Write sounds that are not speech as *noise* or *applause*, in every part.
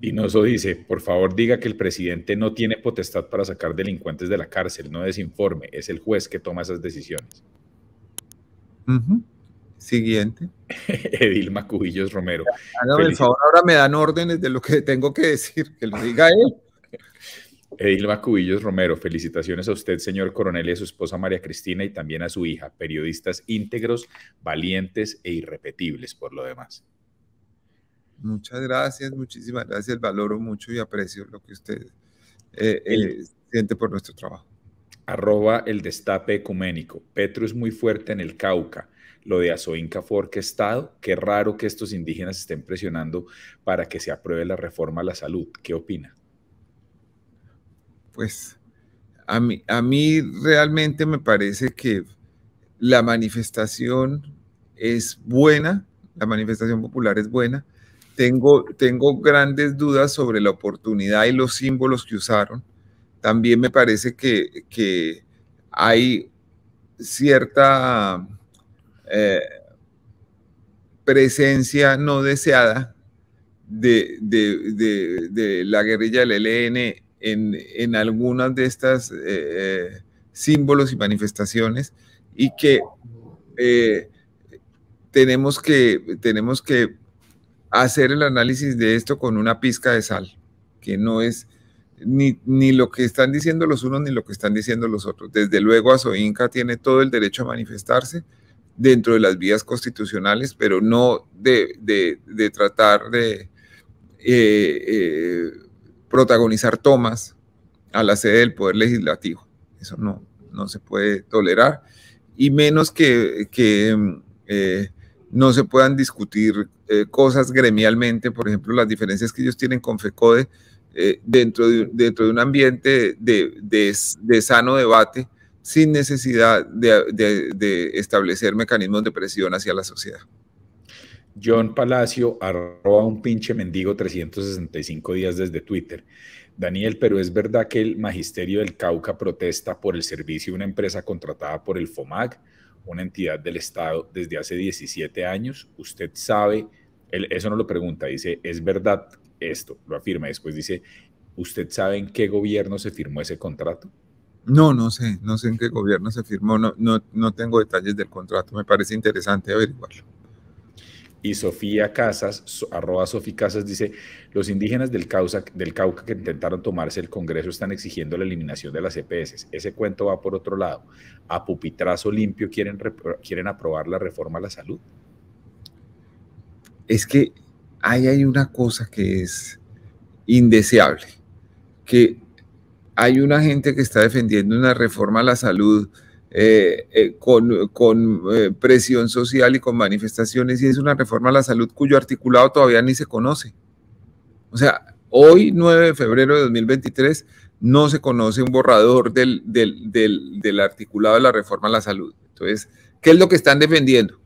Dinoso dice, por favor diga que el presidente no tiene potestad para sacar delincuentes de la cárcel, no desinforme, es el juez que toma esas decisiones. Siguiente. *laughs* Edil Macubillos Romero. Hágame el favor, ahora me dan órdenes de lo que tengo que decir, que lo diga él. *laughs* Edilma Cubillos Romero, felicitaciones a usted, señor coronel, y a su esposa María Cristina y también a su hija, periodistas íntegros, valientes e irrepetibles por lo demás. Muchas gracias, muchísimas gracias. Valoro mucho y aprecio lo que usted eh, eh, siente por nuestro trabajo. Arroba el destape ecuménico. Petro es muy fuerte en el Cauca. Lo de Azoinca fue Estado, Qué raro que estos indígenas estén presionando para que se apruebe la reforma a la salud. ¿Qué opina? Pues a mí, a mí realmente me parece que la manifestación es buena, la manifestación popular es buena, tengo, grandes dudas sobre la oportunidad y los símbolos que usaron. También me parece que, hay cierta eh, presencia no deseada de, la guerrilla del ELN en, en algunas de estas eh, eh, símbolos y manifestaciones y que tenemos que, tenemos que hacer el análisis de esto con una pizca de sal, que no es ni, lo que están diciendo los unos ni lo que están diciendo los otros. Desde luego, Azoinca tiene todo el derecho a manifestarse dentro de las vías constitucionales, pero no de, tratar de eh, eh, protagonizar tomas a la sede del Poder Legislativo. Eso no, no se puede tolerar, y menos que, eh, no se puedan discutir eh, cosas gremialmente, por ejemplo, las diferencias que ellos tienen con FECODE eh, dentro, de, un ambiente de, sano debate sin necesidad de, establecer mecanismos de presión hacia la sociedad. John Palacio arroba un pinche mendigo 365 días desde Twitter. Daniel, pero es verdad que el magisterio del Cauca protesta por el servicio de una empresa contratada por el FOMAC una entidad del Estado desde hace 17 años. Usted sabe, eso no lo pregunta, dice, es verdad esto, lo afirma. Después dice, ¿usted sabe en qué gobierno se firmó ese contrato? No, no sé, no sé en qué gobierno se firmó, no, no, no tengo detalles del contrato, me parece interesante averiguarlo. Y Sofía Casas, arroba Sofía Casas, dice, los indígenas del, del Cauca que intentaron tomarse el Congreso están exigiendo la eliminación de las EPS. Ese cuento va por otro lado. A pupitrazo limpio quieren, quieren aprobar la reforma a la salud. Es que ahí hay una cosa que es indeseable, que hay una gente que está defendiendo una reforma a la salud eh, eh, con, eh, presión social y con manifestaciones, y es una reforma a la salud cuyo articulado todavía ni se conoce. O sea, hoy, 9 de febrero de 2023, no se conoce un borrador del, del, articulado de la reforma a la salud. Entonces, ¿qué es lo que están defendiendo?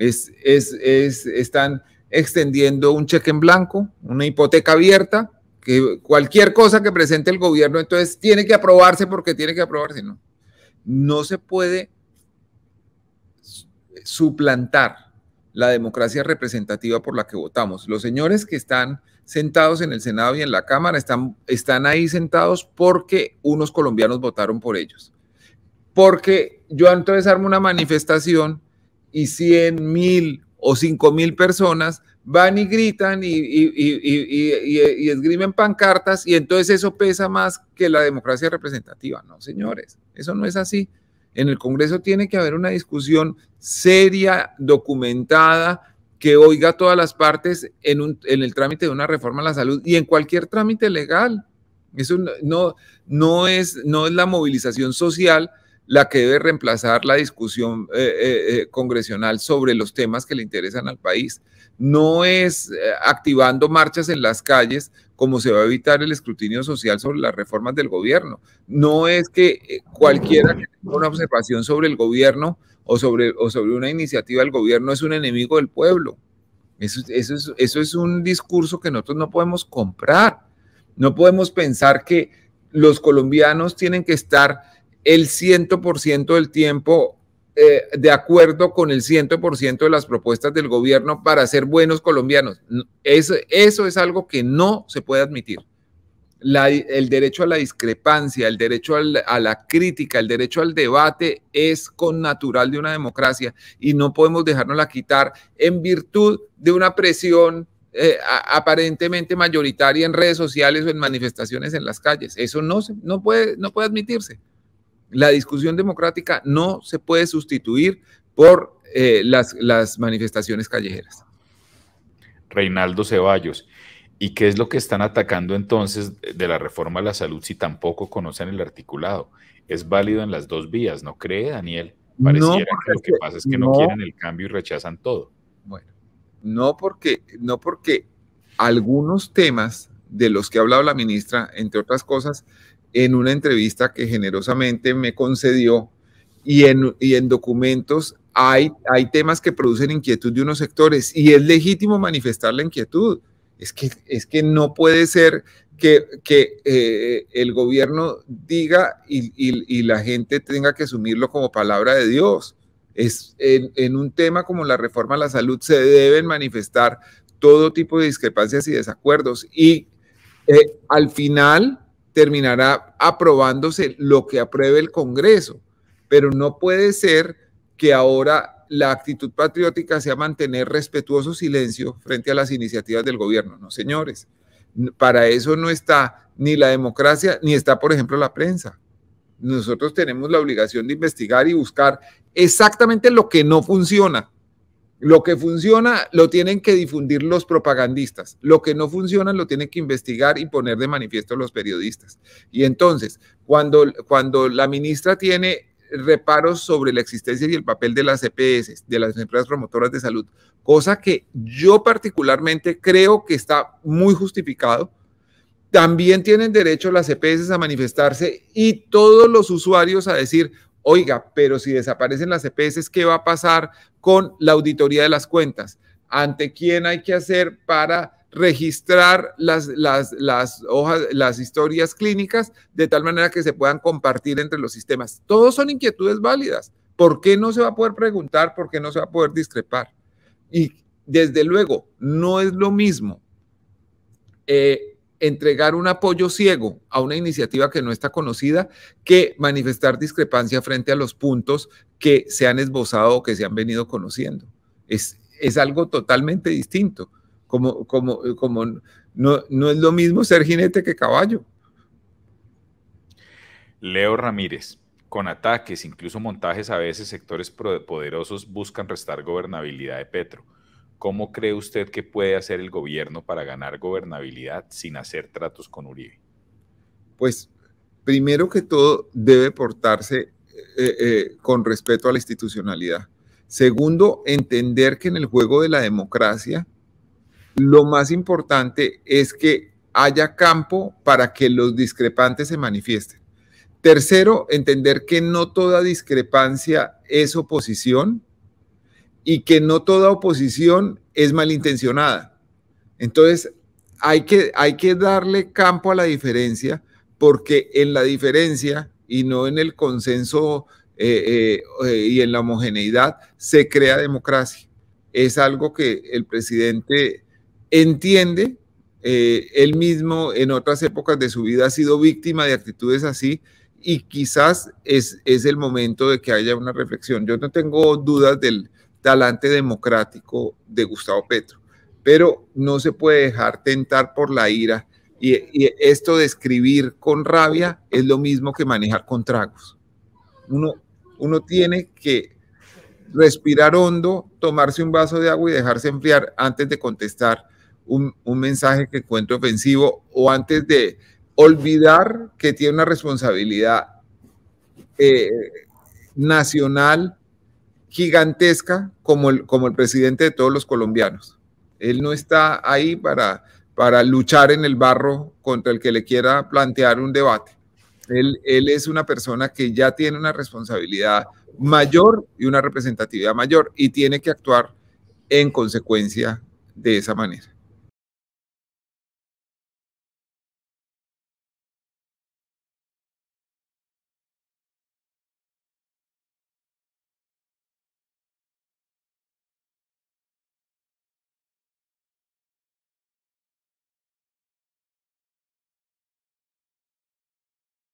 Es, es, es, están extendiendo un cheque en blanco, una hipoteca abierta, que cualquier cosa que presente el gobierno, entonces tiene que aprobarse porque tiene que aprobarse, ¿no? no se puede suplantar la democracia representativa por la que votamos. Los señores que están sentados en el Senado y en la Cámara están, ahí sentados porque unos colombianos votaron por ellos. Porque yo entonces armo una manifestación y 100 mil o cinco mil personas van y gritan y, y, y, esgrimen pancartas y entonces eso pesa más que la democracia representativa. No, señores. Eso no es así. En el Congreso tiene que haber una discusión seria, documentada, que oiga a todas las partes en, en, el trámite de una reforma a la salud y en cualquier trámite legal. Eso no, no es la movilización social la que debe reemplazar la discusión eh, eh, eh, congresional sobre los temas que le interesan al país. No es activando marchas en las calles como se va a evitar el escrutinio social sobre las reformas del gobierno. No es que cualquiera que tenga una observación sobre el gobierno o sobre, o sobre una iniciativa del gobierno es un enemigo del pueblo. Eso, eso, eso es un discurso que nosotros no podemos comprar. No podemos pensar que los colombianos tienen que estar el 100% del tiempo eh, de acuerdo con el 100% de las propuestas del gobierno para ser buenos colombianos. Eso, es algo que no se puede admitir. el derecho a la discrepancia, el derecho a la crítica, el derecho al debate es con natural de una democracia y no podemos dejarnos la quitar en virtud de una presión eh, aparentemente mayoritaria en redes sociales o en manifestaciones en las calles. Eso no, no, puede, no puede admitirse la discusión democrática no se puede sustituir por eh, las, manifestaciones callejeras. Reinaldo Ceballos. ¿Y qué es lo que están atacando entonces de la reforma a la salud si tampoco conocen el articulado? Es válido en las dos vías, ¿no cree, Daniel? Pareciera que lo que pasa es que no, quieren el cambio y rechazan todo. Bueno, no porque, no porque algunos temas de los que ha hablado la ministra, entre otras cosas, en una entrevista que generosamente me concedió y en, y en documentos hay, hay temas que producen inquietud de unos sectores y es legítimo manifestar la inquietud. Es que, es que no puede ser que, que eh, el gobierno diga y, y, la gente tenga que asumirlo como palabra de Dios. Es, en, un tema como la reforma a la salud se deben manifestar todo tipo de discrepancias y desacuerdos y eh, al final terminará aprobándose lo que apruebe el Congreso, pero no puede ser que ahora la actitud patriótica sea mantener respetuoso silencio frente a las iniciativas del gobierno. No, señores, para eso no está ni la democracia, ni está, por ejemplo, la prensa. Nosotros tenemos la obligación de investigar y buscar exactamente lo que no funciona lo que funciona lo tienen que difundir los propagandistas, lo que no funciona lo tienen que investigar y poner de manifiesto los periodistas. Y entonces, cuando, cuando la ministra tiene reparos sobre la existencia y el papel de las EPS, de las empresas promotoras de salud, cosa que yo particularmente creo que está muy justificado. También tienen derecho las EPS a manifestarse y todos los usuarios a decir, oiga, pero si desaparecen las EPS, ¿qué va a pasar con la auditoría de las cuentas. ¿Ante quién hay que hacer para registrar las, hojas, las historias clínicas de tal manera que se puedan compartir entre los sistemas? Todos son inquietudes válidas. ¿Por qué no se va a poder preguntar? ¿Por qué no se va a poder discrepar? Y desde luego, no es lo mismo eh, entregar un apoyo ciego a una iniciativa que no está conocida que manifestar discrepancia frente a los puntos que se han esbozado o que se han venido conociendo. Es, es algo totalmente distinto. Como, como, como no, no es lo mismo ser jinete que caballo. Leo Ramírez, con ataques, incluso montajes a veces, sectores poderosos buscan restar gobernabilidad de Petro ¿Cómo cree usted que puede hacer el gobierno para ganar gobernabilidad sin hacer tratos con Uribe? Pues primero que todo debe portarse eh, eh, eh, con respeto a la institucionalidad. Segundo, entender que en el juego de la democracia lo más importante es que haya campo para que los discrepantes se manifiesten. Tercero, entender que no toda discrepancia es oposición y que no toda oposición es malintencionada. Entonces, hay que, hay que darle campo a la diferencia porque en la diferencia y no en el consenso eh, eh, eh, y en la homogeneidad se crea democracia. Es algo que el presidente entiende, él mismo en otras épocas de su vida ha sido víctima de actitudes así y quizás es, es el momento de que haya una reflexión. Yo no tengo dudas del, talante democrático de Gustavo Petro. Pero no se puede dejar tentar por la ira. Y, esto de escribir con rabia es lo mismo que manejar con tragos. Uno, uno tiene que respirar hondo, tomarse un vaso de agua y dejarse enfriar antes de contestar un, mensaje que encuentre ofensivo o antes de olvidar que tiene una responsabilidad eh, nacional gigantesca como el, como el presidente de todos los colombianos. Él no está ahí para, para luchar en el barro contra el que le quiera plantear un debate. Él, él es una persona que ya tiene una responsabilidad mayor y una representatividad mayor y tiene que actuar en consecuencia de esa manera.